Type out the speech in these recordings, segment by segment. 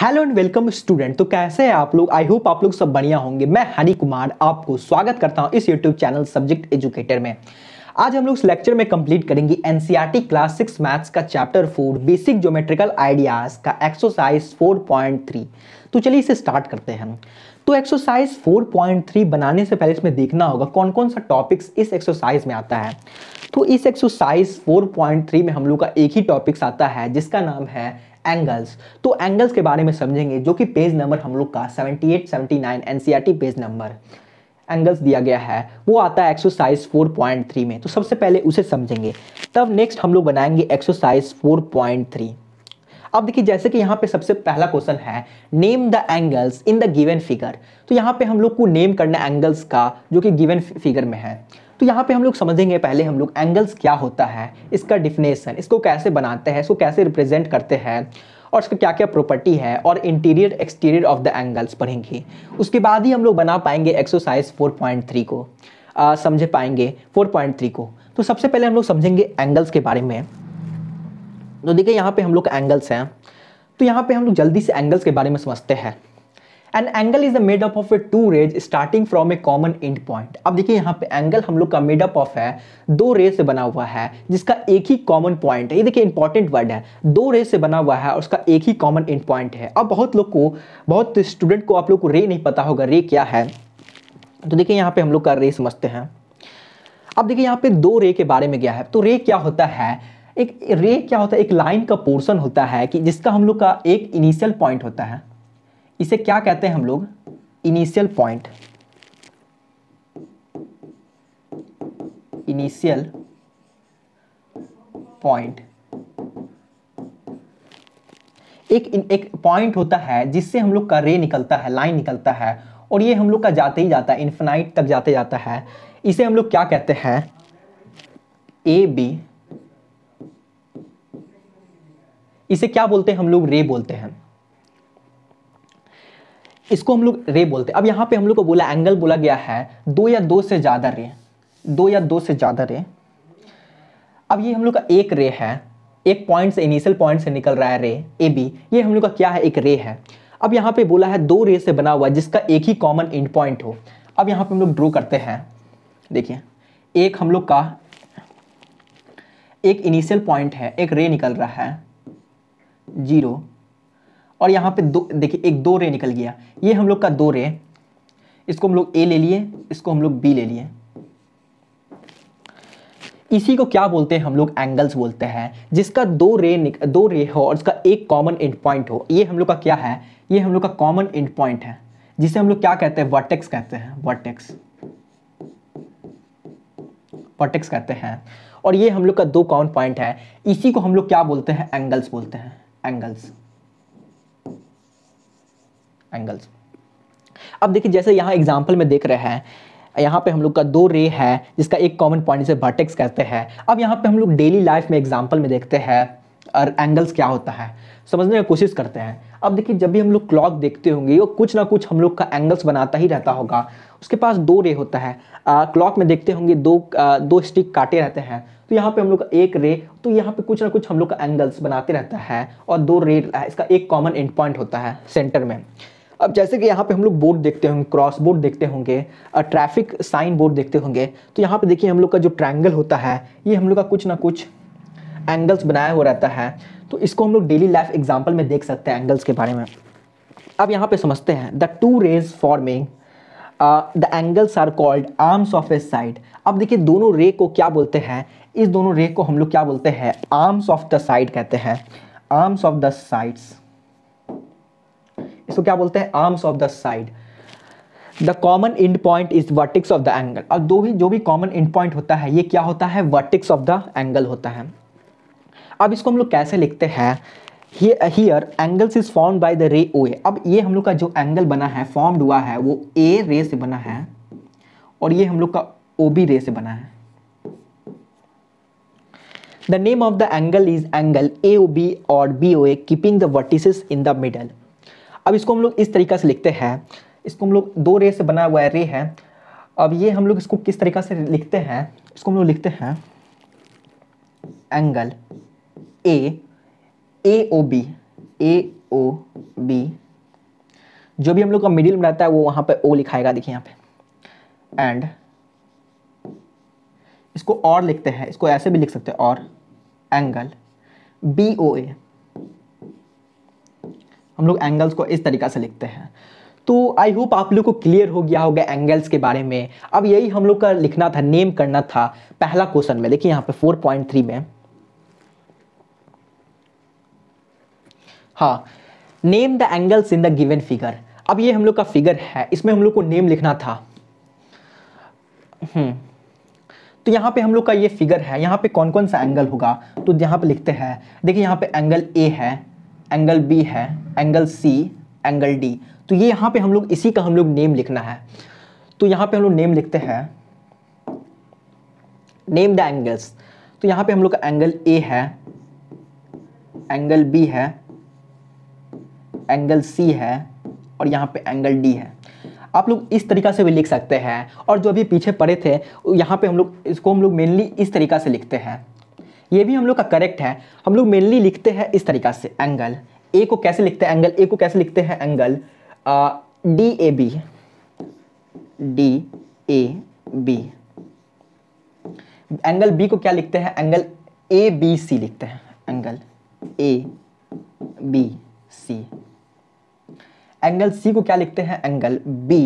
Hello and welcome student तो कैसे हैं आप लोग आई होप आप लोग सब बढ़िया होंगे मैं हरि कुमार आपको स्वागत करता हूं इस यूट्यूब चैनल सब्जेक्ट एजुकेटर में आज हम लोग इस लेक्चर में कंप्लीट करेंगे एनसीईआरटी क्लास सिक्स मैथ्स का chapter four basic geometrical ideas का एक्सरसाइज थ्री तो चलिए इसे स्टार्ट करते हैं तो एक्सरसाइज थ्री बनाने से पहले इसमें देखना होगा कौन कौन सा टॉपिक्स इस एक्सरसाइज में आता है तो इस एक्सरसाइज 4.3 में हम लोग का एक ही टॉपिक्स आता है जिसका नाम है एंगल्स तो एंगल्स के बारे में समझेंगे जो कि पेज नंबर हम लोग का 78, 79 एनसीईआरटी पेज नंबर एंगल्स दिया गया है वो आता है एक्सरसाइज 4.3 में तो सबसे पहले उसे समझेंगे तब नेक्स्ट हम लोग बनाएंगे एक्सरसाइज 4.3 अब देखिए जैसे कि यहाँ पे सबसे पहला क्वेश्चन है name the angles in the given figure तो यहाँ पे हम लोग को नेम करना एंगल्स का जो कि गिवन फिगर में है तो यहाँ पे हम लोग समझेंगे पहले हम लोग एंगल्स क्या होता है इसका डिफिनेशन इसको कैसे बनाते हैं इसको कैसे रिप्रेजेंट करते हैं और इसका क्या क्या प्रॉपर्टी है और interior exterior of the angles पढ़ेंगे उसके बाद ही हम लोग बना पाएंगे एक्सरसाइज 4.3 को समझ पाएंगे 4.3 को तो सबसे पहले हम लोग समझेंगे एंगल्स के बारे में तो देखिए यहाँ पे हम लोग एंगल्स हैं तो यहाँ पे हम लोग जल्दी से एंगल्स के बारे में समझते हैं and angle is the made up of a two rays starting from a common end point अब देखिए यहाँ पे एंगल हम लोग का मेड अप ऑफ है दो रेज से बना हुआ है जिसका एक ही कॉमन पॉइंट है ये देखिए इंपॉर्टेंट वर्ड है दो रेज से बना हुआ है और उसका एक ही कॉमन एंड पॉइंट है अब बहुत लोग को बहुत स्टूडेंट को आप लोग को रे नहीं पता होगा रे क्या है तो देखिए यहाँ पे हम लोग का रे समझते हैं अब देखिए यहाँ पे दो रे के बारे में गया है तो रे क्या होता है एक रे क्या होता है एक लाइन का पोर्शन होता है कि जिसका हम लोग का एक इनिशियल पॉइंट होता है इसे क्या कहते हैं हम लोग इनिशियल पॉइंट इनिशियल पॉइंट एक एक पॉइंट होता है जिससे हम लोग का रे निकलता है लाइन निकलता है और ये हम लोग का जाते ही जाता है इन्फिनाइट तक जाते जाता है इसे हम लोग क्या कहते हैं ए बी इसे क्या बोलते हैं हम लोग रे बोलते हैं इसको हम लोग रे बोलते हैं अब यहाँ पे हम लोग को बोला एंगल बोला गया है दो या दो से ज़्यादा रे दो या दो से ज़्यादा रे अब ये हम लोग का एक रे है एक पॉइंट से इनिशियल पॉइंट से निकल रहा है रे ए बी ये हम लोग का क्या है एक रे है अब यहाँ पे बोला है दो रे से बना हुआ जिसका एक ही कॉमन इंड पॉइंट हो अब यहाँ पे हम लोग ड्रो करते हैं देखिए एक हम लोग का एक इनिशियल पॉइंट है एक रे निकल रहा है जीरो और यहाँ पे दो देखिए एक दो रे निकल गया ये हम लोग का दो रे इसको हम लोग ए ले लिए इसको हम लोग बी ले लिए इसी को क्या बोलते हैं हम लोग एंगल्स बोलते हैं जिसका दो रे दो रे हो और उसका एक कॉमन एंड पॉइंट हो ये हम लोग का क्या है ये हम लोग का कॉमन एंड पॉइंट है जिसे हम लोग क्या कहते हैं वर्टेक्स कहते हैं वर्टेक्स वर्टेक्स कहते हैं और ये हम लोग का दो कॉमन पॉइंट है इसी को हम लोग क्या बोलते हैं एंगल्स बोलते हैं एंगल्स एंगल्स अब देखिए जैसे यहाँ एग्जाम्पल में देख रहे हैं यहाँ पे हम लोग का दो रे है जिसका एक कॉमन पॉइंट जिसे वर्टेक्स कहते हैं अब यहाँ पे हम लोग डेली लाइफ में एग्जाम्पल में देखते हैं और एंगल्स क्या होता है समझने की कोशिश करते हैं अब देखिए जब भी हम लोग क्लॉक देखते होंगे वो कुछ ना कुछ हम लोग का एंगल्स बनाता ही रहता होगा उसके पास दो रे होता है क्लॉक में देखते होंगे दो आ, दो स्टिक काटे रहते हैं तो यहाँ पे हम लोग का एक रे तो यहाँ पे कुछ ना कुछ हम लोग का एंगल्स बनाते रहता है और दो रे इसका एक कॉमन एंड पॉइंट होता है सेंटर में अब जैसे कि यहाँ पे हम लोग बोर्ड देखते होंगे क्रॉस बोर्ड देखते होंगे ट्रैफिक साइन बोर्ड देखते होंगे तो यहाँ पे देखिए हम लोग का जो ट्रायंगल होता है ये हम लोग का कुछ ना कुछ एंगल्स बनाया हुआ रहता है तो इसको हम लोग डेली लाइफ एग्जाम्पल में देख सकते हैं एंगल्स के बारे में अब यहाँ पे समझते हैं the two rays forming the angles are called arms of a side अब देखिए दोनों रे को क्या बोलते हैं इस दोनों रे को हम लोग क्या बोलते हैं आर्म्स ऑफ द साइड कहते हैं आर्म्स ऑफ द साइड्स इसको क्या बोलते हैं arms of the side the common end point is vertex of the angle और दो भी जो भी कॉमन इंड पॉइंट होता है ये क्या होता है वर्टिक्स ऑफ द एंगल होता है अब इसको हम लोग कैसे लिखते हैं here angles is form by the ray O ए अब ये हम लोग का जो एंगल बना है फॉर्म्ड हुआ है वो ए रे से बना है और ये हम लोग का ओ बी रे से बना है the the name of angle is angle A O B और B O A keeping the vertices in the middle अब इसको हम लोग इस तरीका से लिखते हैं इसको हम लोग दो रे से बना हुआ रे है अब ये हम लोग इसको किस तरीका से लिखते हैं इसको हम लोग लिखते हैं angle A A O B A O B जो भी हम लोग का मिडिल में रहता है वो वहाँ पे ओ लिखाएगा देखिए यहाँ पे एंड इसको और लिखते हैं इसको ऐसे भी लिख सकते हैं और एंगल बी ओ ए हम लोग एंगल्स को इस तरीका से लिखते हैं तो आई होप आप लोग को क्लियर हो गया होगा एंगल्स के बारे में अब यही हम लोग का लिखना था नेम करना था पहला क्वेश्चन में देखिए यहाँ पे 4.3 में हाँ name the angles in the given figure अब ये हम लोग का फिगर है इसमें हम लोग को नेम लिखना था हम्म, तो यहाँ पे हम लोग का ये फिगर है यहाँ पे कौन कौन सा एंगल होगा तो यहाँ पे लिखते हैं देखिए यहाँ पे एंगल ए है एंगल बी है एंगल सी एंगल डी तो ये यहाँ पे हम लोग इसी का हम लोग नेम लिखना है तो यहाँ पे हम लोग नेम लिखते हैं नेम द एंगल्स तो यहाँ पे हम लोग का एंगल ए है एंगल बी है एंगल सी है और यहाँ पे एंगल डी है आप लोग इस तरीका से भी लिख सकते हैं और जो अभी पीछे पड़े थे यहाँ पे हम लोग इसको हम लोग मेनली इस तरीका से लिखते हैं ये भी हम लोग का करेक्ट है हम लोग मेनली लिखते हैं इस तरीका से एंगल ए को कैसे लिखते हैं एंगल ए को कैसे लिखते हैं angle D A B D A B angle B को क्या लिखते हैं एंगल ए बी सी लिखते हैं angle A B C angle C को क्या लिखते हैं एंगल बी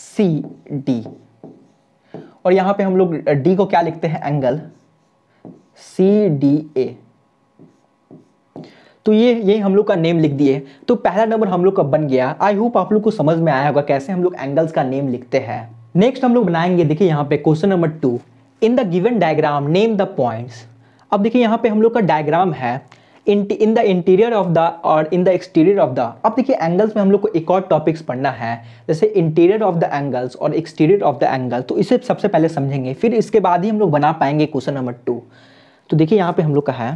सी डी और यहां पे हम लोग डी को क्या लिखते हैं एंगल सी डी ए तो ये यही हम लोग का नेम लिख दिए तो पहला नंबर हम लोग का बन गया आई होप आप लोग को समझ में आया होगा कैसे हम लोग एंगल्स का नेम लिखते हैं नेक्स्ट हम लोग बनाएंगे देखिए यहाँ पे question number two in the given diagram name the points अब देखिए यहाँ पे हम लोग का डायग्राम है in the interior of the और in the exterior of the अब देखिए एंगल्स में हम लोग को एक और टॉपिक्स पढ़ना है जैसे इंटीरियर ऑफ द एंगल्स और एक्सटीरियर ऑफ द एंगल तो इसे सबसे पहले समझेंगे फिर इसके बाद ही हम लोग बना पाएंगे क्वेश्चन नंबर टू तो देखिए यहाँ पे हम लोग का है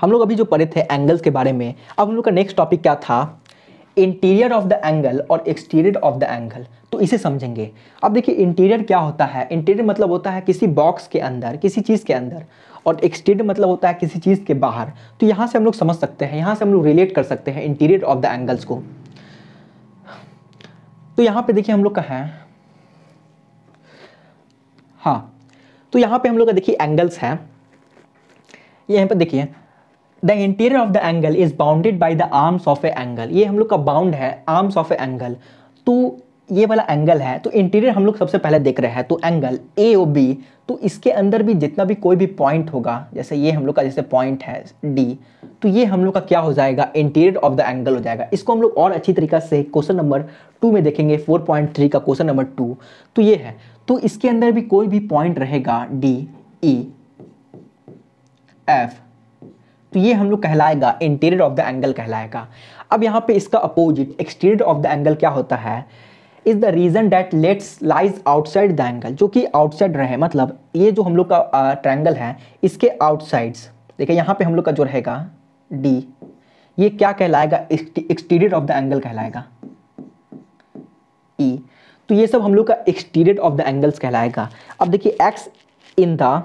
हम लोग अभी जो पढ़े थे एंगल्स के बारे में अब हम लोग का नेक्स्ट टॉपिक क्या था इंटीरियर ऑफ द एंगल और एक्सटीरियर ऑफ द एंगल तो इसे समझेंगे अब देखिए इंटीरियर क्या होता है इंटीरियर मतलब होता है किसी बॉक्स के अंदर किसी चीज़ के अंदर और एक्सटीरियर मतलब होता है किसी चीज़ के बाहर तो यहाँ से हम लोग समझ सकते हैं यहाँ से हम लोग रिलेट कर सकते हैं इंटीरियर ऑफ द एंगल्स को तो यहाँ पे देखिए हम लोग का है हाँ तो यहाँ पे हम लोग का देखिए एंगल्स है यहाँ पर देखिए the interior of the angle is bounded by the arms of a angle ये हम लोग का बाउंड है आर्म्स ऑफ ए एंगल तो ये वाला एंगल है तो इंटीरियर हम लोग सबसे पहले देख रहे हैं तो एंगल ए ओ बी तो इसके अंदर भी जितना भी कोई भी पॉइंट होगा जैसे ये हम लोग का जैसे पॉइंट है डी तो ये हम लोग का क्या हो जाएगा इंटीरियर ऑफ द एंगल हो जाएगा इसको हम लोग और अच्छी तरीका से क्वेश्चन नंबर टू में देखेंगे फोर पॉइंट थ्री का क्वेश्चन नंबर टू तो ये है तो इसके अंदर भी कोई भी पॉइंट रहेगा डी ई एफ तो ये हम लोग कहलाएगा इंटीरियर ऑफ द एंगल कहलाएगा अब यहाँ पे इसका opposite exterior of the angle क्या होता है is the region that lets lies outside the angle जो कि आउटसाइड रहे मतलब ये जो हम लोग का ट्रैंगल है इसके आउटसाइड्स देखिए यहाँ पे हम लोग का जो रहेगा डी ये क्या कहलाएगा एक्सटीरियर ऑफ द एंगल कहलाएगा ई e. तो ये सब हम लोग का एक्सटीरियर ऑफ द एंगल्स कहलाएगा अब देखिए X in the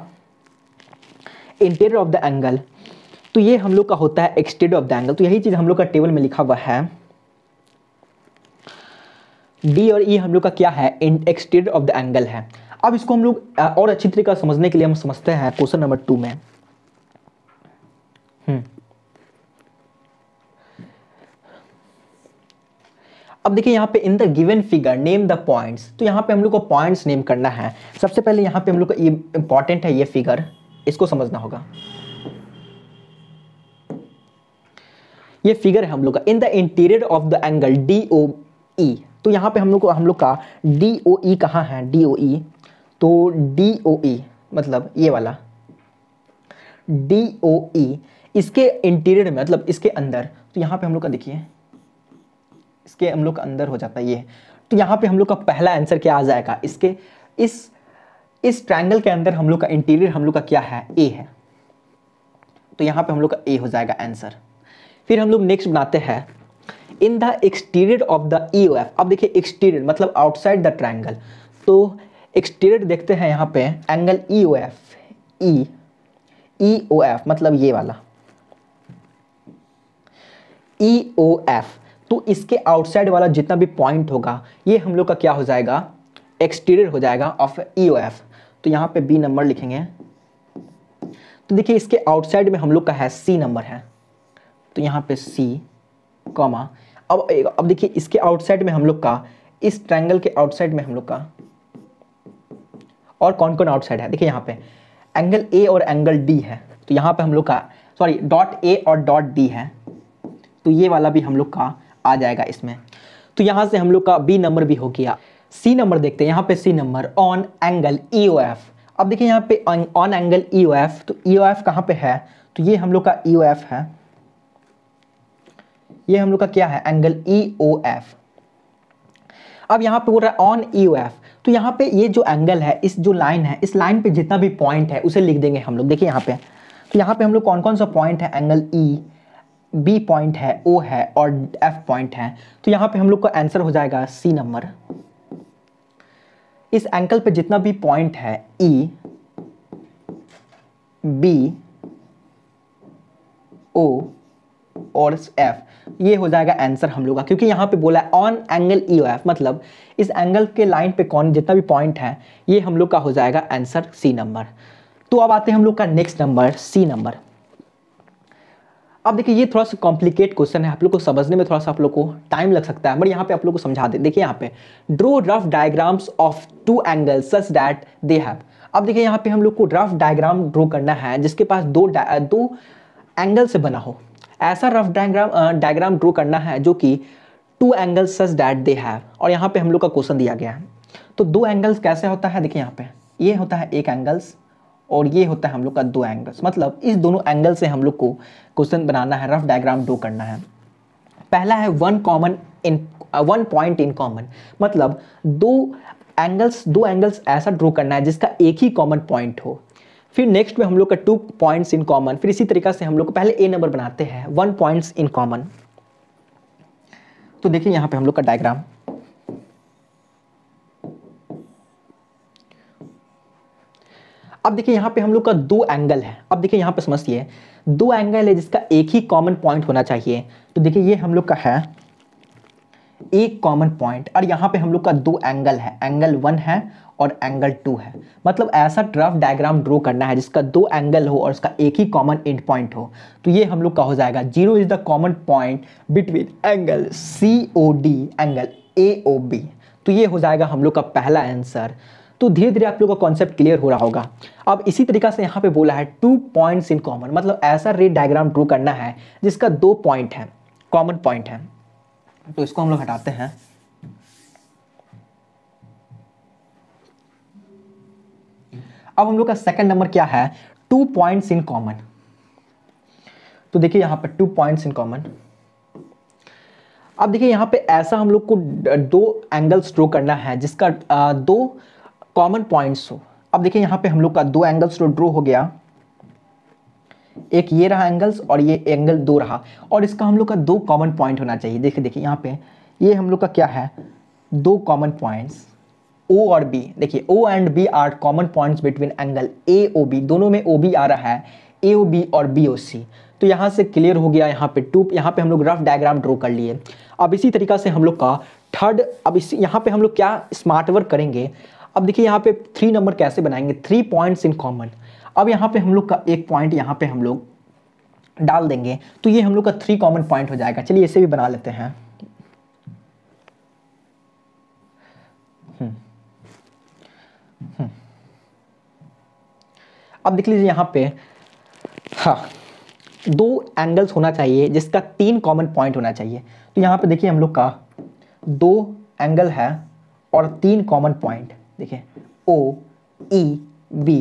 interior of the angle तो ये हम लोग का होता है एक्सटीरियर ऑफ द एंगल तो यही चीज़ हम लोग का टेबल में लिखा हुआ है डी और ई e हम लोग का क्या है एक्सटीरियर ऑफ द एंगल है अब इसको हम लोग और अच्छी तरीके से समझने के लिए हम समझते हैं क्वेश्चन नंबर टू में हम्म। अब देखिए यहाँ पे in the given figure name the points तो यहाँ पे हम लोग को पॉइंट्स नेम करना है सबसे पहले यहाँ पे हम लोग को ये इंपॉर्टेंट है ये फिगर इसको समझना होगा ये फिगर है हम लोग का in the interior of the angle D O E तो यहाँ पे हम लोग हम लोग का डी ओ ई कहाँ है डी ओ ई तो डी ओ ई मतलब ये वाला डी ओ ई इसके इंटीरियर में मतलब इसके अंदर तो यहाँ पे हम लोग का देखिए इसके हम लोग का अंदर हो जाता है ये तो यहाँ पे हम लोग का पहला आंसर क्या आ जाएगा इसके इस इस ट्रायंगल के अंदर हम लोग का इंटीरियर हम लोग का क्या है ए है तो यहाँ पे हम लोग का ए हो जाएगा आंसर फिर हम लोग नेक्स्ट बनाते हैं in the exterior of the E e अब देखिए एक्सटीरियर मतलब आउटसाइड द ट्राइंगल तो एक्सटीरियर देखते हैं यहाँ पे angle E O F E E O F मतलब ये वाला ई ओ एफ तो इसके आउटसाइड वाला जितना भी पॉइंट होगा ये हम लोग का क्या हो जाएगा एक्सटीरियर हो जाएगा ऑफ ई ओ एफ तो यहाँ पे बी नंबर लिखेंगे तो देखिए इसके आउटसाइड में हम लोग का है सी नंबर है तो यहाँ पे सी कॉमा अब अब देखिए इसके आउटसाइड में हम लोग का इस ट्रैंगल के आउटसाइड में हम लोग का और कौन कौन आउटसाइड है देखिए यहाँ पे एंगल ए और एंगल डी है तो यहाँ पे हम लोग का सॉरी डॉट ए और डॉट डी है तो ये वाला भी हम लोग का आ जाएगा इसमें तो यहाँ से हम लोग का बी नंबर भी हो गया सी नंबर देखते हैं यहाँ पे C number on angle E O F अब देखिए यहाँ पे on angle E O F तो ई ओ एफ कहाँ पे है तो ये हम लोग का ई ओ एफ है ये हम लोग का क्या है एंगल ई ओ एफ अब यहाँ पे बोल रहा है ऑन ई ओ एफ तो यहाँ पे ये जो एंगल है इस जो लाइन है इस लाइन पे जितना भी पॉइंट है उसे लिख देंगे हम लोग देखिए यहाँ पे तो यहाँ पे हम लोग कौन कौन सा पॉइंट है एंगल ई बी पॉइंट है ओ है और एफ पॉइंट है तो यहाँ पे हम लोग का आंसर हो जाएगा सी नंबर इस एंगल पे जितना भी पॉइंट है ई बी ओ और एफ ये हो जाएगा आंसर हम लोग का क्योंकि यहाँ पे बोला है ऑन एंगल ई एफ मतलब इस एंगल के लाइन पे कौन जितना भी पॉइंट है ये हम लोग का हो जाएगा आंसर सी नंबर तो अब आते हैं हम लोग का नेक्स्ट नंबर सी नंबर अब देखिए ये थोड़ा सा कॉम्प्लिकेट क्वेश्चन है आप लोग को समझने में थोड़ा सा आप लोग को टाइम लग सकता है बट यहाँ पे आप लोग को समझा दे देखिए यहाँ पे draw rough diagrams of two angle such that they have अब देखिए यहाँ पे हम लोग को रफ डायग्राम ड्रो करना है जिसके पास दो दो एंगल से बना हो ऐसा रफ डायग्राम डायग्राम ड्रो करना है जो कि two angles such that they have और यहाँ पे हम लोग का क्वेश्चन दिया गया है तो दो एंगल्स कैसे होता है देखिए यहाँ पे ये होता है एक एंगल्स और ये होता है हम लोग का दो एंगल्स मतलब इस दोनों एंगल से हम लोग को क्वेश्चन बनाना है रफ डायग्राम ड्रो करना है पहला है one common in one point in common मतलब दो एंगल्स दो एंगल्स ऐसा ड्रो करना है जिसका एक ही कॉमन पॉइंट हो फिर नेक्स्ट में हम लोग का टू पॉइंट्स इन कॉमन फिर इसी तरीका से हम लोग पहले ए नंबर बनाते हैं वन पॉइंट्स इन कॉमन तो देखिए यहाँ पे हम लोग का डायग्राम अब देखिए यहाँ पे हम लोग का दो एंगल है अब देखिए यहाँ पे समझिए दो एंगल है जिसका एक ही कॉमन पॉइंट होना चाहिए तो देखिए ये हम लोग का है एक कॉमन पॉइंट और यहाँ पे हम लोग का दो एंगल है एंगल वन है और एंगल टू है मतलब ऐसा ट्रफ डायग्राम ड्रॉ करना है जिसका दो एंगल हो और उसका एक ही कॉमन एंड पॉइंट हो तो ये हम लोग का हो जाएगा zero is the common point between angle C O D angle A O B तो ये हो जाएगा हम लोग का पहला आंसर तो धीरे धीरे आप लोग का कॉन्सेप्ट क्लियर हो रहा होगा अब इसी तरीका से यहाँ पे बोला है टू पॉइंट्स इन कॉमन मतलब ऐसा रेड डायग्राम ड्रॉ करना है जिसका दो पॉइंट है कॉमन पॉइंट है तो इसको हम लोग हटाते हैं अब हम लोग का सेकंड नंबर क्या है टू पॉइंट्स इन कॉमन तो देखिए यहां पर टू पॉइंट्स इन कॉमन अब देखिए यहां पे ऐसा हम लोग को दो एंगल्स ड्रो करना है जिसका दो कॉमन पॉइंट्स हो अब देखिए यहां पे हम लोग का दो एंगल्स ड्रो हो गया एक ये रहा एंगल्स और ये एंगल दो रहा और इसका हम लोग का दो कॉमन पॉइंट होना चाहिए देखिए देखिए यहां पे ये हम लोग का क्या है दो कॉमन पॉइंट्स ओ और बी देखिए O and B are common points between angle A O B दोनों में ओ बी आ रहा है ए ओ बी और बी ओ सी तो यहाँ से क्लियर हो गया यहाँ पे टू यहाँ पे हम लोग रफ डायग्राम ड्रॉ कर लिए अब इसी तरीका से हम लोग का थर्ड अब इस यहाँ पे हम लोग क्या स्मार्ट वर्क करेंगे अब देखिए यहाँ पे थ्री नंबर कैसे बनाएंगे थ्री पॉइंट्स इन कॉमन अब यहाँ पे हम लोग का एक पॉइंट यहाँ पे हम लोग डाल देंगे तो ये हम लोग का थ्री कॉमन पॉइंट हो जाएगा चलिए इसे भी बना लेते हैं अब देख लीजिए यहाँ पे हाँ दो एंगल्स होना चाहिए जिसका तीन कॉमन पॉइंट होना चाहिए तो यहाँ पे देखिए हम लोग का दो एंगल है और तीन कॉमन पॉइंट देखिए O E B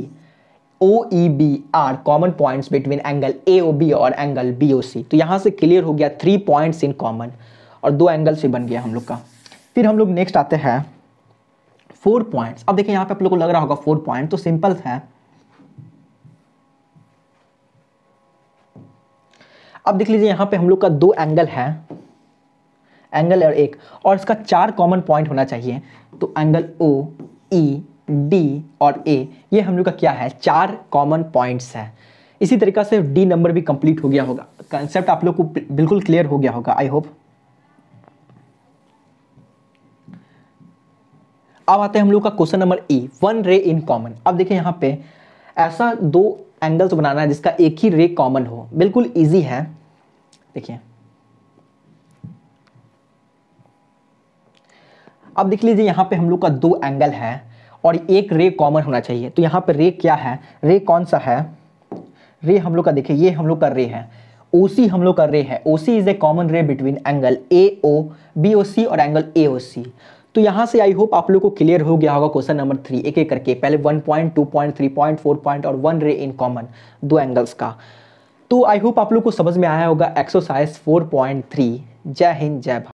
O E B are common points between angle A O B और एंगल बी ओ सी तो यहाँ से क्लियर हो गया थ्री पॉइंट्स इन कॉमन और दो एंगल से बन गया हम लोग का फिर हम लोग नेक्स्ट आते हैं फोर पॉइंट्स अब देखिए यहाँ पे आप लोगों को लग रहा होगा फोर पॉइंट तो सिंपल है अब देख लीजिए यहाँ पे हम लोग का दो एंगल है एंगल और एक और इसका चार कॉमन पॉइंट होना चाहिए तो एंगल ओ ई डी और ए ये हम लोग का क्या है चार कॉमन पॉइंट्स है इसी तरीका से डी नंबर भी कंप्लीट हो गया होगा कंसेप्ट आप लोग को बिल्कुल क्लियर हो गया होगा आई होप अब आते हैं हम लोग का question number E one ray in common अब देखिए यहाँ पे ऐसा दो एंगल्स बनाना है जिसका एक ही रे कॉमन हो बिल्कुल ईजी है देखिए अब देख लीजिए यहाँ पे हम लोग का दो एंगल है और एक रे कॉमन होना चाहिए तो यहाँ पे रे क्या है रे कौन सा है रे हम लोग का देखिए ये हम लोग का रे है ओ सी हम लोग का रे है O C is a common ray between angle A O B O C और एंगल ए ओ सी तो यहाँ से आई होप आप लोग को क्लियर हो गया होगा क्वेश्चन नंबर थ्री एक एक करके पहले one point two point three point four point और वन रे इन कॉमन दो एंगल्स का तो आई होप आप लोग को समझ में आया होगा एक्सरसाइज फोर पॉइंट थ्री जय हिंद जय